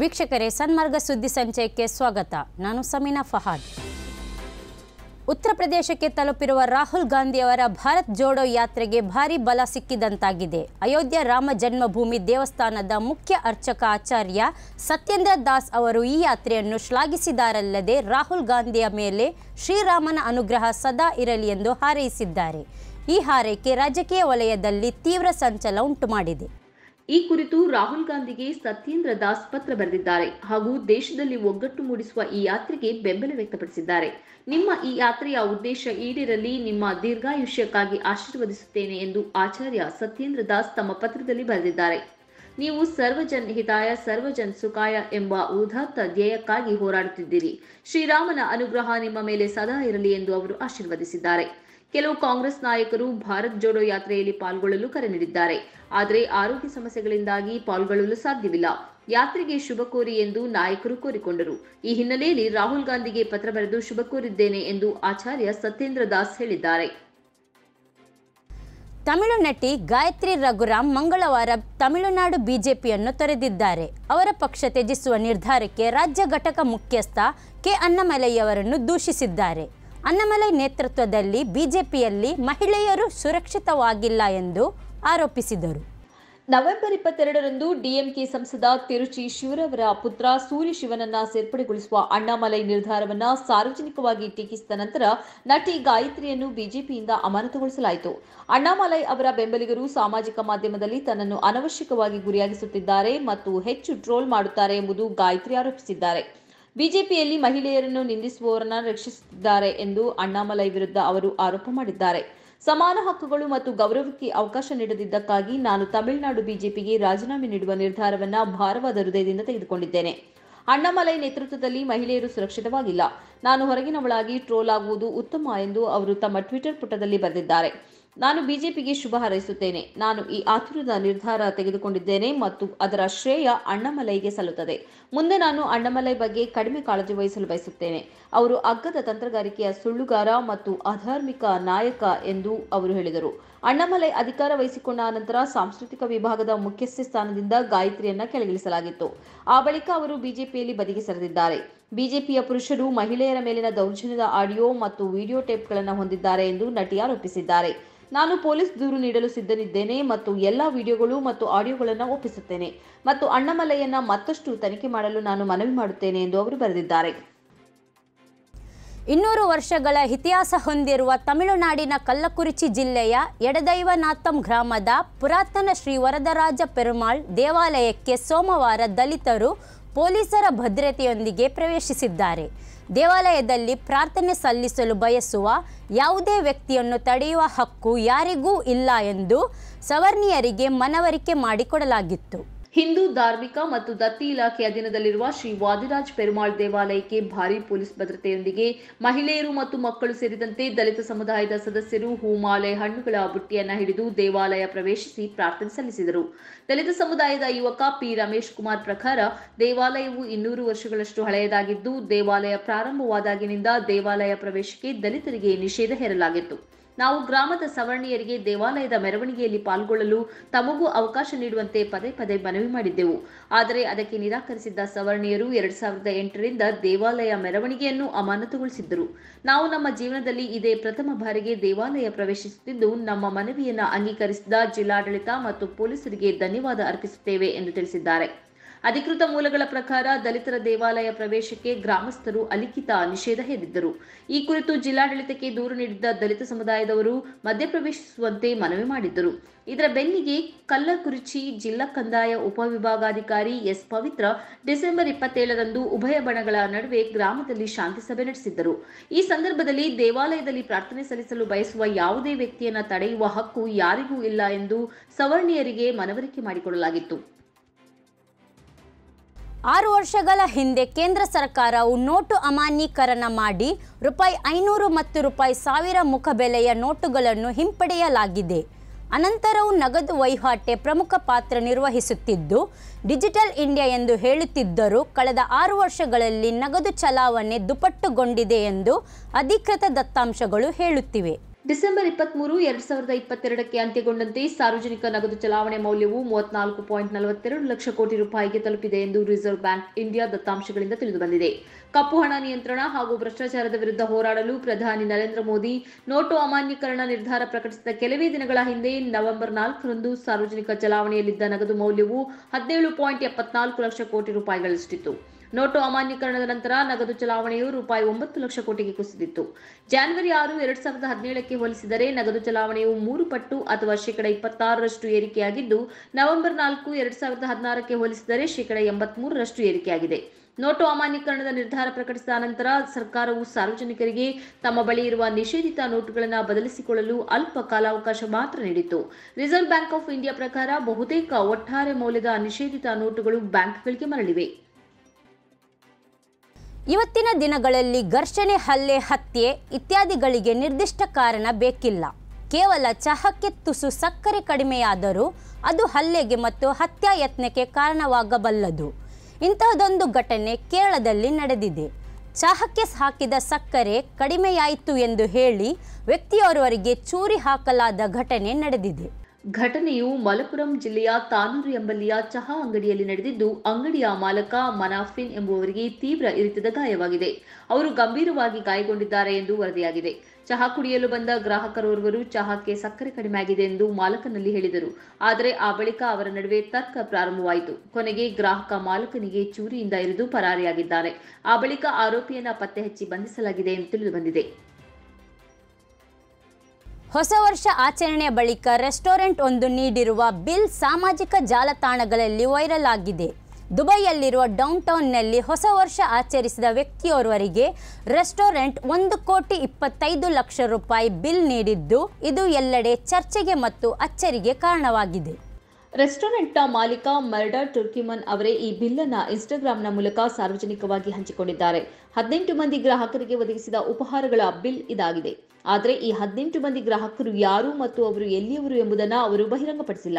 ವೀಕ್ಷಕರೇ ಸನ್ಮಾರ್ಗ ಸುದ್ದಿ ಸಂಚಯಕ್ಕೆ ಸ್ವಾಗತ ನಾನು ಸಮೀನಾ ಫಹಾದ್ ಉತ್ತರ ಪ್ರದೇಶಕ್ಕೆ ತಲುಪಿರುವ ರಾಹುಲ್ ಗಾಂಧಿಯವರ ಭಾರತ್ ಜೋಡೋ ಯಾತ್ರೆಗೆ ಭಾರೀ ಬಲ ಸಿಕ್ಕಿದಂತಾಗಿದೆ ಅಯೋಧ್ಯೆ ರಾಮ ಜನ್ಮಭೂಮಿ ದೇವಸ್ಥಾನದ ಮುಖ್ಯ ಅರ್ಚಕ ಆಚಾರ್ಯ ಸತ್ಯೇಂದ್ರ ದಾಸ್ ಅವರು ಈ ಯಾತ್ರೆಯನ್ನು ಶ್ಲಾಘಿಸಿದಾರಲ್ಲದೆ ರಾಹುಲ್ ಗಾಂಧಿಯ ಮೇಲೆ ಶ್ರೀರಾಮನ ಅನುಗ್ರಹ ಸದಾ ಇರಲಿ ಎಂದು ಹಾರೈಸಿದ್ದಾರೆ ಈ ಹಾರೈಕೆ ರಾಜಕೀಯ ವಲಯದಲ್ಲಿ ತೀವ್ರ ಸಂಚಲ ಉಂಟುಮಾಡಿದೆ ಈ ಕುರಿತು ರಾಹುಲ್ ಗಾಂಧಿಗೆ ಸತ್ಯೇಂದ್ರ ದಾಸ್ ಪತ್ರ ಬರೆದಿದ್ದಾರೆ ಹಾಗೂ ದೇಶದಲ್ಲಿ ಒಗ್ಗಟ್ಟು ಮೂಡಿಸುವ ಈ ಯಾತ್ರೆಗೆ ಬೆಂಬಲ ವ್ಯಕ್ತಪಡಿಸಿದ್ದಾರೆ ನಿಮ್ಮ ಈ ಯಾತ್ರೆಯ ಉದ್ದೇಶ ಈಡಿರಲಿ ನಿಮ್ಮ ದೀರ್ಘಾಯುಷ್ಯಕ್ಕಾಗಿ ಆಶೀರ್ವದಿಸುತ್ತೇನೆ ಎಂದು ಆಚಾರ್ಯ ಸತ್ಯೇಂದ್ರ ದಾಸ್ ತಮ್ಮ ಪತ್ರದಲ್ಲಿ ಬರೆದಿದ್ದಾರೆ ನೀವು ಸರ್ವಜನ್ ಹಿತಾಯ ಸರ್ವಜನ್ ಸುಖಾಯ ಎಂಬ ಉದಾತ್ತ ಧ್ಯೇಯಕ್ಕಾಗಿ ಹೋರಾಡುತ್ತಿದ್ದೀರಿ ಶ್ರೀರಾಮನ ಅನುಗ್ರಹ ನಿಮ್ಮ ಮೇಲೆ ಸದಾ ಇರಲಿ ಎಂದು ಅವರು ಆಶೀರ್ವದಿಸಿದ್ದಾರೆ ಕೆಲವು ಕಾಂಗ್ರೆಸ್ ನಾಯಕರು ಭಾರತ್ ಜೋಡೋ ಯಾತ್ರೆಯಲ್ಲಿ ಪಾಲ್ಗೊಳ್ಳಲು ಕರೆ ನೀಡಿದ್ದಾರೆ ಆದರೆ ಆರೋಗ್ಯ ಸಮಸ್ಯೆಗಳಿಂದಾಗಿ ಪಾಲ್ಗೊಳ್ಳಲು ಸಾಧ್ಯವಿಲ್ಲ ಯಾತ್ರೆಗೆ ಶುಭ ಕೋರಿ ಎಂದು ನಾಯಕರು ಕೋರಿಕೊಂಡರು ಈ ಹಿನ್ನೆಲೆಯಲ್ಲಿ ರಾಹುಲ್ ಗಾಂಧಿಗೆ ಪತ್ರ ಬರೆದು ಶುಭ ಕೋರಿದ್ದೇನೆ ಎಂದು ಆಚಾರ್ಯ ಸತ್ಯೇಂದ್ರ ದಾಸ್ ಹೇಳಿದ್ದಾರೆ ತಮಿಳು ನಟಿ ಗಾಯತ್ರಿ ರಘುರಾಮ್ ಮಂಗಳವಾರ ತಮಿಳುನಾಡು ಬಿಜೆಪಿಯನ್ನು ತೊರೆದಿದ್ದಾರೆ ಅವರ ಪಕ್ಷ ತ್ಯಜಿಸುವ ನಿರ್ಧಾರಕ್ಕೆ ರಾಜ್ಯ ಘಟಕ ಮುಖ್ಯಸ್ಥ ಕೆ ಅನ್ನಮಲೈಯವರನ್ನು ದೂಷಿಸಿದ್ದಾರೆ ಅನ್ನಮಲೈ ನೇತೃತ್ವದಲ್ಲಿ ಬಿಜೆಪಿಯಲ್ಲಿ ಮಹಿಳೆಯರು ಸುರಕ್ಷಿತವಾಗಿಲ್ಲ ಎಂದು ಆರೋಪಿಸಿದರು ನವೆಂಬರ್ ಇಪ್ಪತ್ತೆರಡರಂದು ಡಿಎಂಕೆ ಸಂಸದ ತಿರುಚಿ ಶಿವರವರ ಪುತ್ರ ಸೂರ್ಯ ಶಿವನನ್ನ ಸೇರ್ಪಡೆಗೊಳಿಸುವ ಅಣ್ಣಾಮಲೈ ನಿರ್ಧಾರವನ್ನ ಸಾರ್ವಜನಿಕವಾಗಿ ಟೀಕಿಸಿದ ನಂತರ ನಟಿ ಗಾಯತ್ರಿಯನ್ನು ಬಿಜೆಪಿಯಿಂದ ಅಮಾನತುಗೊಳಿಸಲಾಯಿತು ಅಣ್ಣಾಮಲೈ ಅವರ ಬೆಂಬಲಿಗರು ಸಾಮಾಜಿಕ ಮಾಧ್ಯಮದಲ್ಲಿ ತನ್ನನ್ನು ಅನವಶ್ಯಕವಾಗಿ ಗುರಿಯಾಗಿಸುತ್ತಿದ್ದಾರೆ ಮತ್ತು ಹೆಚ್ಚು ಟ್ರೋಲ್ ಮಾಡುತ್ತಾರೆ ಎಂಬುದು ಗಾಯತ್ರಿ ಆರೋಪಿಸಿದ್ದಾರೆ ಬಿಜೆಪಿಯಲ್ಲಿ ಮಹಿಳೆಯರನ್ನು ನಿಂದಿಸುವವರನ್ನ ರಕ್ಷಿಸುತ್ತಿದ್ದಾರೆ ಎಂದು ಅಣ್ಣಾಮಲೈ ವಿರುದ್ಧ ಅವರು ಆರೋಪ ಮಾಡಿದ್ದಾರೆ ಸಮಾನ ಹಕ್ಕುಗಳು ಮತ್ತು ಗೌರವಕ್ಕೆ ಅವಕಾಶ ನೀಡದಿದ್ದಕ್ಕಾಗಿ ನಾನು ತಮಿಳುನಾಡು ಬಿಜೆಪಿಗೆ ರಾಜೀನಾಮೆ ನೀಡುವ ನಿರ್ಧಾರವನ್ನ ಭಾರವಾದ ಹೃದಯದಿಂದ ತೆಗೆದುಕೊಂಡಿದ್ದೇನೆ ಅಣ್ಣಾಮಲೈ ನೇತೃತ್ವದಲ್ಲಿ ಮಹಿಳೆಯರು ಸುರಕ್ಷಿತವಾಗಿಲ್ಲ ನಾನು ಹೊರಗಿನವಳಾಗಿ ಟ್ರೋಲ್ ಆಗುವುದು ಉತ್ತಮ ಎಂದು ಅವರು ತಮ್ಮ ಟ್ವಿಟರ್ ಪುಟದಲ್ಲಿ ಬರೆದಿದ್ದಾರೆ ನಾನು ಬಿಜೆಪಿಗೆ ಶುಭ ಹಾರೈಸುತ್ತೇನೆ ನಾನು ಈ ಆತುರದ ನಿರ್ಧಾರ ತೆಗೆದುಕೊಂಡಿದ್ದೇನೆ ಮತ್ತು ಅದರ ಶ್ರೇಯ ಅಣ್ಣಮಲೈಗೆ ಸಲ್ಲುತ್ತದೆ ಮುಂದೆ ನಾನು ಅಣ್ಣಮಲೈ ಬಗ್ಗೆ ಕಡಿಮೆ ಕಾಳಜಿ ವಹಿಸಲು ಬಯಸುತ್ತೇನೆ ಅವರು ಅಗ್ಗದ ತಂತ್ರಗಾರಿಕೆಯ ಸುಳ್ಳುಗಾರ ಮತ್ತು ಅಧಾರ್ಮಿಕ ನಾಯಕ ಎಂದು ಅವರು ಹೇಳಿದರು ಅಣ್ಣಮಲೈ ಅಧಿಕಾರ ವಹಿಸಿಕೊಂಡ ನಂತರ ಸಾಂಸ್ಕೃತಿಕ ವಿಭಾಗದ ಮುಖ್ಯಸ್ಥ ಸ್ಥಾನದಿಂದ ಗಾಯತ್ರಿಯನ್ನ ಕೆಳಗಿಳಿಸಲಾಗಿತ್ತು ಆ ಬಳಿಕ ಅವರು ಬಿಜೆಪಿಯಲ್ಲಿ ಬದಿಗೆ ಸರಿದಿದ್ದಾರೆ ಬಿಜೆಪಿಯ ಪುರುಷರು ಮಹಿಳೆಯರ ಮೇಲಿನ ದೌರ್ಜನ್ಯದ ಆಡಿಯೋ ಮತ್ತು ವಿಡಿಯೋ ಟೇಪ್ಗಳನ್ನು ಹೊಂದಿದ್ದಾರೆ ಎಂದು ನಟಿ ಆರೋಪಿಸಿದ್ದಾರೆ ನಾನು ಪೊಲೀಸ್ ದೂರು ನೀಡಲು ಸಿದ್ಧನಿದ್ದೇನೆ ಮತ್ತು ಎಲ್ಲ ವಿಡಿಯೋಗಳು ಮತ್ತು ಆಡಿಯೋಗಳನ್ನು ಒಪ್ಪಿಸುತ್ತೇನೆ ಮತ್ತು ಅಣ್ಣಮಲೆಯನ್ನ ಮತ್ತಷ್ಟು ತನಿಖೆ ಮಾಡಲು ನಾನು ಮನವಿ ಮಾಡುತ್ತೇನೆ ಎಂದು ಅವರು ಬರೆದಿದ್ದಾರೆ ಇನ್ನೂರು ವರ್ಷಗಳ ಇತಿಹಾಸ ಹೊಂದಿರುವ ತಮಿಳುನಾಡಿನ ಕಲ್ಲಕುರಿಚಿ ಜಿಲ್ಲೆಯ ಎಡದೈವನಾಥಂ ಗ್ರಾಮದ ಪುರಾತನ ಶ್ರೀ ವರದರಾಜ ಪೆರುಮಾಳ್ ದೇವಾಲಯಕ್ಕೆ ಸೋಮವಾರ ದಲಿತರು ಪೊಲೀಸರ ಭದ್ರತೆಯೊಂದಿಗೆ ಪ್ರವೇಶಿಸಿದ್ದಾರೆ ದೇವಾಲಯದಲ್ಲಿ ಪ್ರಾರ್ಥನೆ ಸಲ್ಲಿಸಲು ಬಯಸುವ ಯಾವುದೇ ವ್ಯಕ್ತಿಯನ್ನು ತಡೆಯುವ ಹಕ್ಕು ಯಾರಿಗೂ ಇಲ್ಲ ಎಂದು ಸವರ್ಣಿಯರಿಗೆ ಮನವರಿಕೆ ಮಾಡಿಕೊಡಲಾಗಿತ್ತು ಹಿಂದೂ ಧಾರ್ಮಿಕ ಮತ್ತು ದತ್ತಿ ಇಲಾಖೆ ಅಧೀನದಲ್ಲಿರುವ ಶ್ರೀ ವಾದಿರಾಜ್ ಪೆರುಮಾಳ್ ದೇವಾಲಯಕ್ಕೆ ಭಾರಿ ಪೊಲೀಸ್ ಭದ್ರತೆಯೊಂದಿಗೆ ಮಹಿಳೆಯರು ಮತ್ತು ಮಕ್ಕಳು ಸೇರಿದಂತೆ ದಲಿತ ಸಮುದಾಯದ ಸದಸ್ಯರು ಹೂಮಾಲೆ ಹಣ್ಣುಗಳ ಬುಟ್ಟಿಯನ್ನು ಹಿಡಿದು ದೇವಾಲಯ ಪ್ರವೇಶಿಸಿ ಪ್ರಾರ್ಥನೆ ಸಲ್ಲಿಸಿದರು ದಲಿತ ಸಮುದಾಯದ ಯುವಕ ಪಿ ರಮೇಶ್ ಕುಮಾರ್ ಪ್ರಕಾರ ದೇವಾಲಯವು ಇನ್ನೂರು ವರ್ಷಗಳಷ್ಟು ಹಳೆಯದಾಗಿದ್ದು ದೇವಾಲಯ ಪ್ರಾರಂಭವಾದಾಗಿನಿಂದ ದೇವಾಲಯ ಪ್ರವೇಶಕ್ಕೆ ದಲಿತರಿಗೆ ನಿಷೇಧ ಹೇರಲಾಗಿತ್ತು ನಾವು ಗ್ರಾಮದ ಸವರ್ಣೀಯರಿಗೆ ದೇವಾಲಯದ ಮೆರವಣಿಗೆಯಲ್ಲಿ ಪಾಲ್ಗೊಳ್ಳಲು ತಮಗೂ ಅವಕಾಶ ನೀಡುವಂತೆ ಪದೇ ಪದೇ ಮನವಿ ಮಾಡಿದ್ದೆವು ಆದರೆ ಅದಕ್ಕೆ ನಿರಾಕರಿಸಿದ್ದ ಸವರ್ಣೀಯರು ಎರಡ್ ಸಾವಿರದ ಎಂಟರಿಂದ ದೇವಾಲಯ ಮೆರವಣಿಗೆಯನ್ನು ಅಮಾನತುಗೊಳಿಸಿದ್ದರು ನಾವು ನಮ್ಮ ಜೀವನದಲ್ಲಿ ಇದೇ ಪ್ರಥಮ ಬಾರಿಗೆ ದೇವಾಲಯ ಪ್ರವೇಶಿಸುತ್ತಿದ್ದು ನಮ್ಮ ಮನವಿಯನ್ನು ಅಂಗೀಕರಿಸಿದ ಜಿಲ್ಲಾಡಳಿತ ಮತ್ತು ಪೊಲೀಸರಿಗೆ ಧನ್ಯವಾದ ಅರ್ಪಿಸುತ್ತೇವೆ ಎಂದು ತಿಳಿಸಿದ್ದಾರೆ ಅಧಿಕೃತ ಮೂಲಗಳ ಪ್ರಕಾರ ದಲಿತರ ದೇವಾಲಯ ಪ್ರವೇಶಕ್ಕೆ ಗ್ರಾಮಸ್ಥರು ಅಲಿಖಿತ ನಿಷೇಧ ಹೇರಿದ್ದರು ಈ ಕುರಿತು ಜಿಲ್ಲಾಡಳಿತಕ್ಕೆ ದೂರು ನೀಡಿದ್ದ ದಲಿತ ಸಮುದಾಯದವರು ಮಧ್ಯಪ್ರವೇಶಿಸುವಂತೆ ಮನವಿ ಮಾಡಿದ್ದರು ಇದರ ಬೆನ್ನಿಗೆ ಕಲ್ಲಕುರಿಚಿ ಜಿಲ್ಲಾ ಕಂದಾಯ ಉಪವಿಭಾಗಾಧಿಕಾರಿ ಎಸ್ ಪವಿತ್ರ ಡಿಸೆಂಬರ್ ಇಪ್ಪತ್ತೇಳರಂದು ಉಭಯ ಬಣಗಳ ನಡುವೆ ಗ್ರಾಮದಲ್ಲಿ ಶಾಂತಿ ಸಭೆ ನಡೆಸಿದ್ದರು ಈ ಸಂದರ್ಭದಲ್ಲಿ ದೇವಾಲಯದಲ್ಲಿ ಪ್ರಾರ್ಥನೆ ಸಲ್ಲಿಸಲು ಬಯಸುವ ಯಾವುದೇ ವ್ಯಕ್ತಿಯನ್ನ ತಡೆಯುವ ಹಕ್ಕು ಯಾರಿಗೂ ಇಲ್ಲ ಎಂದು ಸವರ್ಣೀಯರಿಗೆ ಮನವರಿಕೆ ಮಾಡಿಕೊಡಲಾಗಿತ್ತು ಆರು ವರ್ಷಗಳ ಹಿಂದೆ ಕೇಂದ್ರ ಸರ್ಕಾರವು ನೋಟು ಅಮಾನ್ಯೀಕರಣ ಮಾಡಿ ರೂಪಾಯಿ ಐನೂರು ಮತ್ತು ರೂಪಾಯಿ ಸಾವಿರ ಮುಖಬೆಲೆಯ ನೋಟುಗಳನ್ನು ಹಿಂಪಡೆಯಲಾಗಿದೆ ಅನಂತರವು ನಗದು ವಹಿವಾಟೆ ಪ್ರಮುಖ ಪಾತ್ರ ನಿರ್ವಹಿಸುತ್ತಿದ್ದು ಡಿಜಿಟಲ್ ಇಂಡಿಯಾ ಎಂದು ಹೇಳುತ್ತಿದ್ದರೂ ಕಳೆದ ಆರು ವರ್ಷಗಳಲ್ಲಿ ನಗದು ಚಲಾವಣೆ ದುಪ್ಪಟ್ಟುಗೊಂಡಿದೆ ಎಂದು ಅಧಿಕೃತ ದತ್ತಾಂಶಗಳು ಹೇಳುತ್ತಿವೆ ಡಿಸೆಂಬರ್ ಮೂರು ಎರಡ್ ಸಾವಿರದ ಇಪ್ಪತ್ತೆರಡಕ್ಕೆ ಅಂತ್ಯಗೊಂಡಂತೆ ಸಾರ್ವಜನಿಕ ನಗದು ಚಲಾವಣೆ ಮೌಲ್ಯವು ಮೂವತ್ನಾಲ್ಕು ಪಾಯಿಂಟ್ ನಲವತ್ತೆರಡು ಲಕ್ಷ ಕೋಟಿ ರೂಪಾಯಿಗೆ ತಲುಪಿದೆ ಎಂದು ರಿಸರ್ವ್ ಬ್ಯಾಂಕ್ ಇಂಡಿಯಾ ದತ್ತಾಂಶಗಳಿಂದ ತಿಳಿದುಬಂದಿದೆ ಕಪ್ಪು ಹಣ ನಿಯಂತ್ರಣ ಹಾಗೂ ಭ್ರಷ್ಟಾಚಾರದ ವಿರುದ್ಧ ಹೋರಾಡಲು ಪ್ರಧಾನಿ ನರೇಂದ್ರ ಮೋದಿ ನೋಟು ಅಮಾನ್ಯೀಕರಣ ನಿರ್ಧಾರ ಪ್ರಕಟಿಸಿದ ಕೆಲವೇ ದಿನಗಳ ಹಿಂದೆ ನವೆಂಬರ್ ನಾಲ್ಕರಂದು ಸಾರ್ವಜನಿಕ ಚಲಾವಣೆಯಲ್ಲಿದ್ದ ನಗದು ಮೌಲ್ಯವು ಹದಿನೇಳು ಪಾಯಿಂಟ್ ಎಪ್ಪತ್ನಾಲ್ಕು ಲಕ್ಷ ಕೋಟಿ ರೂಪಾಯಿಗಳಷ್ಟಿತ್ತು ನೋಟು ಅಮಾನ್ಯೀಕರಣದ ನಂತರ ನಗದು ಚಲಾವಣೆಯು ರೂಪಾಯಿ ಒಂಬತ್ತು ಲಕ್ಷ ಕೋಟಿಗೆ ಕುಸಿದಿತ್ತು ಜಾನ್ವರಿ ಆರು ಎರಡ್ ಸಾವಿರದ ಹದಿನೇಳಕ್ಕೆ ಹೋಲಿಸಿದರೆ ನಗದು ಚಲಾವಣೆಯು ಮೂರು ಪಟ್ಟು ಅಥವಾ ಶೇಕಡಾ ಇಪ್ಪತ್ತಾರರಷ್ಟು ಏರಿಕೆಯಾಗಿದ್ದು ನವೆಂಬರ್ ನಾಲ್ಕು ಎರಡ್ ಸಾವಿರದ ಹದಿನಾರಕ್ಕೆ ಹೋಲಿಸಿದರೆ ಶೇಕಡಾ ಎಂಬತ್ಮೂರರಷ್ಟು ಏರಿಕೆಯಾಗಿದೆ ನೋಟು ಅಮಾನ್ಯೀಕರಣದ ನಿರ್ಧಾರ ಪ್ರಕಟಿಸಿದ ನಂತರ ಸರ್ಕಾರವು ಸಾರ್ವಜನಿಕರಿಗೆ ತಮ್ಮ ಬಳಿ ಇರುವ ನಿಷೇಧಿತ ನೋಟುಗಳನ್ನು ಬದಲಿಸಿಕೊಳ್ಳಲು ಅಲ್ಪ ಕಾಲಾವಕಾಶ ಮಾತ್ರ ನೀಡಿತು ರಿಸರ್ವ್ ಬ್ಯಾಂಕ್ ಆಫ್ ಇಂಡಿಯಾ ಪ್ರಕಾರ ಬಹುತೇಕ ಒಟ್ಟಾರೆ ಮೌಲ್ಯದ ನಿಷೇಧಿತ ನೋಟುಗಳು ಬ್ಯಾಂಕ್ಗಳಿಗೆ ಮರಳಿವೆ ಇವತ್ತಿನ ದಿನಗಳಲ್ಲಿ ಘರ್ಷಣೆ ಹಲ್ಲೆ ಹತ್ಯೆ ಇತ್ಯಾದಿಗಳಿಗೆ ನಿರ್ದಿಷ್ಟ ಕಾರಣ ಬೇಕಿಲ್ಲ ಕೇವಲ ಚಹಕ್ಕೆ ತುಸು ಸಕ್ಕರೆ ಕಡಿಮೆಯಾದರೂ ಅದು ಹಲ್ಲೆಗೆ ಮತ್ತು ಹತ್ಯಾ ಯತ್ನಕ್ಕೆ ಕಾರಣವಾಗಬಲ್ಲದು ಇಂತಹದೊಂದು ಘಟನೆ ಕೇರಳದಲ್ಲಿ ನಡೆದಿದೆ ಚಹಕ್ಕೆ ಹಾಕಿದ ಸಕ್ಕರೆ ಕಡಿಮೆಯಾಯಿತು ಎಂದು ಹೇಳಿ ವ್ಯಕ್ತಿಯೋರ್ವರಿಗೆ ಚೂರಿ ಹಾಕಲಾದ ಘಟನೆ ನಡೆದಿದೆ ಘಟನೆಯು ಮಲಪುರಂ ಜಿಲ್ಲೆಯ ತಾನೂರು ಎಂಬಲ್ಲಿಯ ಚಹಾ ಅಂಗಡಿಯಲ್ಲಿ ನಡೆದಿದ್ದು ಅಂಗಡಿಯ ಮಾಲಕ ಮನಾಫಿನ್ ಎಂಬುವರಿಗೆ ತೀವ್ರ ಇರಿತದ ಗಾಯವಾಗಿದೆ ಅವರು ಗಂಭೀರವಾಗಿ ಗಾಯಗೊಂಡಿದ್ದಾರೆ ಎಂದು ವರದಿಯಾಗಿದೆ ಚಹಾ ಕುಡಿಯಲು ಬಂದ ಗ್ರಾಹಕರೋರ್ವರು ಚಹಾಕ್ಕೆ ಸಕ್ಕರೆ ಕಡಿಮೆಯಾಗಿದೆ ಎಂದು ಮಾಲಕನಲ್ಲಿ ಹೇಳಿದರು ಆದರೆ ಆ ಬಳಿಕ ಅವರ ನಡುವೆ ತರ್ಕ ಪ್ರಾರಂಭವಾಯಿತು ಕೊನೆಗೆ ಗ್ರಾಹಕ ಮಾಲಕನಿಗೆ ಚೂರಿಯಿಂದ ಇರಿದು ಪರಾರಿಯಾಗಿದ್ದಾರೆ ಆ ಬಳಿಕ ಆರೋಪಿಯನ್ನ ಪತ್ತೆ ಹಚ್ಚಿ ಬಂಧಿಸಲಾಗಿದೆ ಎಂದು ತಿಳಿದುಬಂದಿದೆ ಹೊಸ ವರ್ಷ ಆಚರಣೆಯ ಬಳಿಕ ರೆಸ್ಟೋರೆಂಟ್ ಒಂದು ನೀಡಿರುವ ಬಿಲ್ ಸಾಮಾಜಿಕ ಜಾಲತಾಣಗಳಲ್ಲಿ ವೈರಲ್ ಆಗಿದೆ ದುಬೈಯಲ್ಲಿರುವ ಡೌನ್ಟೌನ್ನಲ್ಲಿ ಹೊಸ ವರ್ಷ ಆಚರಿಸಿದ ವ್ಯಕ್ತಿಯೋರ್ವರಿಗೆ ರೆಸ್ಟೋರೆಂಟ್ ಒಂದು ಕೋಟಿ ಇಪ್ಪತ್ತೈದು ಲಕ್ಷ ರೂಪಾಯಿ ಬಿಲ್ ನೀಡಿದ್ದು ಇದು ಎಲ್ಲೆಡೆ ಚರ್ಚೆಗೆ ಮತ್ತು ಅಚ್ಚರಿಗೆ ಕಾರಣವಾಗಿದೆ ರೆಸ್ಟೋರೆಂಟ್ನ ಮಾಲೀಕ ಮರ್ಡರ್ ಟುರ್ಕಿಮನ್ ಅವರೇ ಈ ಬಿಲ್ಲನ್ನು ಇನ್ಸ್ಟಾಗ್ರಾಂನ ಮೂಲಕ ಸಾರ್ವಜನಿಕವಾಗಿ ಹಂಚಿಕೊಂಡಿದ್ದಾರೆ ಹದಿನೆಂಟು ಮಂದಿ ಗ್ರಾಹಕರಿಗೆ ಒದಗಿಸಿದ ಉಪಹಾರಗಳ ಬಿಲ್ ಇದಾಗಿದೆ ಆದರೆ ಈ ಹದಿನೆಂಟು ಮಂದಿ ಗ್ರಾಹಕರು ಯಾರು ಮತ್ತು ಅವರು ಎಲ್ಲಿಯವರು ಎಂಬುದನ್ನು ಅವರು ಬಹಿರಂಗಪಡಿಸಿಲ್ಲ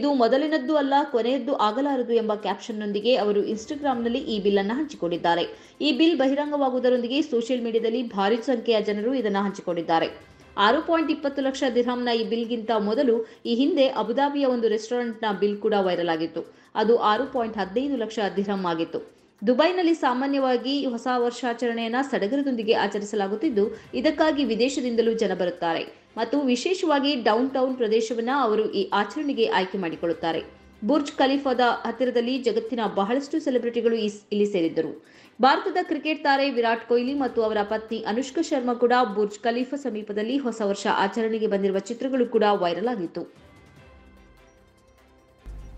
ಇದು ಮೊದಲಿನದ್ದು ಅಲ್ಲ ಕೊನೆಯದ್ದು ಆಗಲಾರದು ಎಂಬ ಕ್ಯಾಪ್ಷನ್ನೊಂದಿಗೆ ಅವರು ಇನ್ಸ್ಟಾಗ್ರಾಂನಲ್ಲಿ ಈ ಬಿಲ್ ಅನ್ನು ಹಂಚಿಕೊಂಡಿದ್ದಾರೆ ಈ ಬಿಲ್ ಬಹಿರಂಗವಾಗುವುದರೊಂದಿಗೆ ಸೋಷಿಯಲ್ ಮೀಡಿಯಾದಲ್ಲಿ ಭಾರಿ ಸಂಖ್ಯೆಯ ಜನರು ಇದನ್ನು ಹಂಚಿಕೊಂಡಿದ್ದಾರೆ ಆರು ಪಾಯಿಂಟ್ ಇಪ್ಪತ್ತು ಲಕ್ಷ ದಿರ್ಹಾಂನ ಈ ಬಿಲ್ಗಿಂತ ಮೊದಲು ಈ ಹಿಂದೆ ಅಬುದಾಬಿಯ ಒಂದು ರೆಸ್ಟೋರೆಂಟ್ನ ಬಿಲ್ ಕೂಡ ವೈರಲ್ ಆಗಿತ್ತು ಅದು ಆರು ಪಾಯಿಂಟ್ ಹದಿನೈದು ಲಕ್ಷ ದಿರ್ಹಂ ಆಗಿತ್ತು ದುಬೈನಲ್ಲಿ ಸಾಮಾನ್ಯವಾಗಿ ಹೊಸ ವರ್ಷಾಚರಣೆಯನ್ನ ಸಡಗರದೊಂದಿಗೆ ಆಚರಿಸಲಾಗುತ್ತಿದ್ದು ಇದಕ್ಕಾಗಿ ವಿದೇಶದಿಂದಲೂ ಜನ ಬರುತ್ತಾರೆ ಮತ್ತು ವಿಶೇಷವಾಗಿ ಡೌನ್ ಟೌನ್ ಪ್ರದೇಶವನ್ನ ಅವರು ಈ ಆಚರಣೆಗೆ ಆಯ್ಕೆ ಮಾಡಿಕೊಳ್ಳುತ್ತಾರೆ ಬುರ್ಜ್ ಖಲೀಫಾದ ಹತ್ತಿರದಲ್ಲಿ ಜಗತ್ತಿನ ಬಹಳಷ್ಟು ಸೆಲೆಬ್ರಿಟಿಗಳು ಇಲ್ಲಿ ಸೇರಿದ್ದರು ಭಾರತದ ಕ್ರಿಕೆಟ್ ತಾರೆ ವಿರಾಟ್ ಕೊಹ್ಲಿ ಮತ್ತು ಅವರ ಪತ್ನಿ ಅನುಷ್ಕಾ ಶರ್ಮಾ ಕೂಡ ಬುರ್ಜ್ ಖಲೀಫಾ ಸಮೀಪದಲ್ಲಿ ಹೊಸ ವರ್ಷ ಆಚರಣೆಗೆ ಬಂದಿರುವ ಚಿತ್ರಗಳು ಕೂಡ ವೈರಲ್ ಆಗಿತ್ತು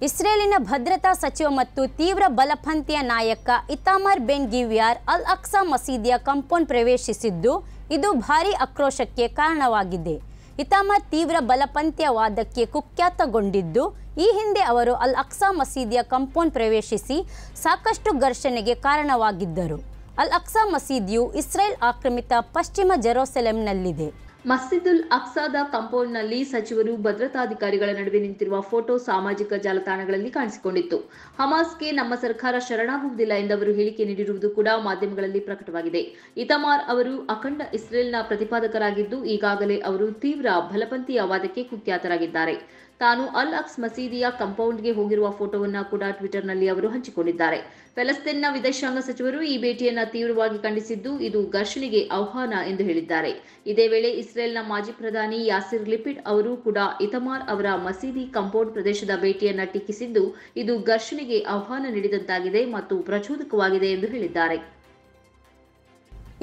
ಇಸ್ರೇಲಿನ ಭದ್ರತಾ ಸಚಿವ ಮತ್ತು ತೀವ್ರ ಬಲಪಂಥೀಯ ನಾಯಕ ಇತಾಮರ್ ಬೆನ್ ಗಿವ್ಯಾರ್ ಅಲ್ ಅಕ್ಸಾ ಮಸೀದಿಯ ಕಂಪೌಂಡ್ ಪ್ರವೇಶಿಸಿದ್ದು ಇದು ಭಾರೀ ಆಕ್ರೋಶಕ್ಕೆ ಕಾರಣವಾಗಿದೆ ಇತಾಮ ತೀವ್ರ ಬಲಪಂಥ್ಯವಾದಕ್ಕೆ ಕುಖ್ಯಾತಗೊಂಡಿದ್ದು ಈ ಹಿಂದೆ ಅವರು ಅಲ್ ಅಕ್ಸಾ ಮಸೀದಿಯ ಕಂಪೌಂಡ್ ಪ್ರವೇಶಿಸಿ ಸಾಕಷ್ಟು ಘರ್ಷಣೆಗೆ ಕಾರಣವಾಗಿದ್ದರು ಅಲ್ ಅಕ್ಸಾ ಮಸೀದಿಯು ಇಸ್ರೇಲ್ ಆಕ್ರಮಿತ ಪಶ್ಚಿಮ ಜೆರೋಸೆಲೆಂನಲ್ಲಿದೆ ಮಸ್ಜಿದುಲ್ ಅಕ್ಸಾದ ಕಂಪೌಂಡ್ನಲ್ಲಿ ಸಚಿವರು ಭದ್ರತಾಧಿಕಾರಿಗಳ ನಡುವೆ ನಿಂತಿರುವ ಫೋಟೋ ಸಾಮಾಜಿಕ ಜಾಲತಾಣಗಳಲ್ಲಿ ಕಾಣಿಸಿಕೊಂಡಿತ್ತು ಹಮಾಸ್ಗೆ ನಮ್ಮ ಸರ್ಕಾರ ಶರಣಾಗುವುದಿಲ್ಲ ಎಂದು ಅವರು ಹೇಳಿಕೆ ನೀಡಿರುವುದು ಕೂಡ ಮಾಧ್ಯಮಗಳಲ್ಲಿ ಪ್ರಕಟವಾಗಿದೆ ಇತಮಾರ್ ಅವರು ಅಖಂಡ ಇಸ್ರೇಲ್ನ ಪ್ರತಿಪಾದಕರಾಗಿದ್ದು ಈಗಾಗಲೇ ಅವರು ತೀವ್ರ ಬಲಪಂಥೀಯ ವಾದಕ್ಕೆ ಕುಖ್ಯಾತರಾಗಿದ್ದಾರೆ ತಾನು ಅಲ್ ಅಕ್ಸ್ ಮಸೀದಿಯ ಕಂಪೌಂಡ್ಗೆ ಹೋಗಿರುವ ಫೋಟೋವನ್ನು ಕೂಡ ಟ್ವಿಟರ್ನಲ್ಲಿ ಅವರು ಹಂಚಿಕೊಂಡಿದ್ದಾರೆ ಫೆಲಸ್ತೀನ್ನ ವಿದೇಶಾಂಗ ಸಚಿವರು ಈ ಭೇಟಿಯನ್ನ ತೀವ್ರವಾಗಿ ಖಂಡಿಸಿದ್ದು ಇದು ಘರ್ಷಣೆಗೆ ಆಹ್ವಾನ ಎಂದು ಹೇಳಿದ್ದಾರೆ ಇದೇ ವೇಳೆ ಇಸ್ರೇಲ್ನ ಮಾಜಿ ಪ್ರಧಾನಿ ಯಾಸಿರ್ ಲಿಪಿಡ್ ಅವರು ಕೂಡ ಇತಮಾರ್ ಅವರ ಮಸೀದಿ ಕಂಪೌಂಡ್ ಪ್ರದೇಶದ ಭೇಟಿಯನ್ನು ಟೀಕಿಸಿದ್ದು ಇದು ಘರ್ಷಣೆಗೆ ಆಹ್ವಾನ ನೀಡಿದಂತಾಗಿದೆ ಮತ್ತು ಪ್ರಚೋದಕವಾಗಿದೆ ಎಂದು ಹೇಳಿದ್ದಾರೆ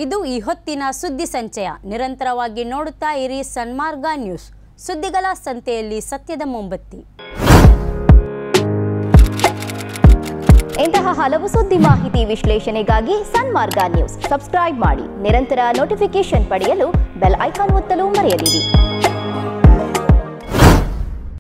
ಇದು ಈ ಹೊತ್ತಿನ ಸುದ್ದಿ ಸಂಚಯ ನಿರಂತರವಾಗಿ ನೋಡುತ್ತಾ ಇರಿ ಸನ್ಮಾರ್ಗ ನ್ಯೂಸ್ ಸುದ್ದಿಗಳ ಸಂತೆಯಲ್ಲಿ ಸತ್ಯದ ಮೊಂಬತ್ತಿ ಇಂತಹ ಹಲವು ಸುದ್ದಿ ಮಾಹಿತಿ ವಿಶ್ಲೇಷಣೆಗಾಗಿ ಸನ್ಮಾರ್ಗ ನ್ಯೂಸ್ ಸಬ್ಸ್ಕ್ರೈಬ್ ಮಾಡಿ ನಿರಂತರ ನೋಟಿಫಿಕೇಶನ್ ಪಡೆಯಲು ಬೆಲ್ ಐಕಾನ್ ಒತ್ತಲು ಮರೆಯದಿರಿ